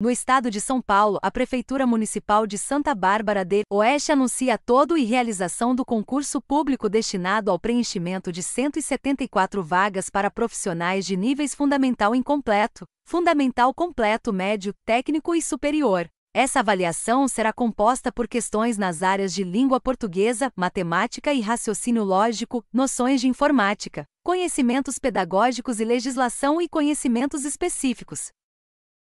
No estado de São Paulo, a Prefeitura Municipal de Santa Bárbara de Oeste anuncia todo e realização do concurso público destinado ao preenchimento de 174 vagas para profissionais de níveis fundamental incompleto, fundamental completo médio, técnico e superior. Essa avaliação será composta por questões nas áreas de língua portuguesa, matemática e raciocínio lógico, noções de informática, conhecimentos pedagógicos e legislação e conhecimentos específicos.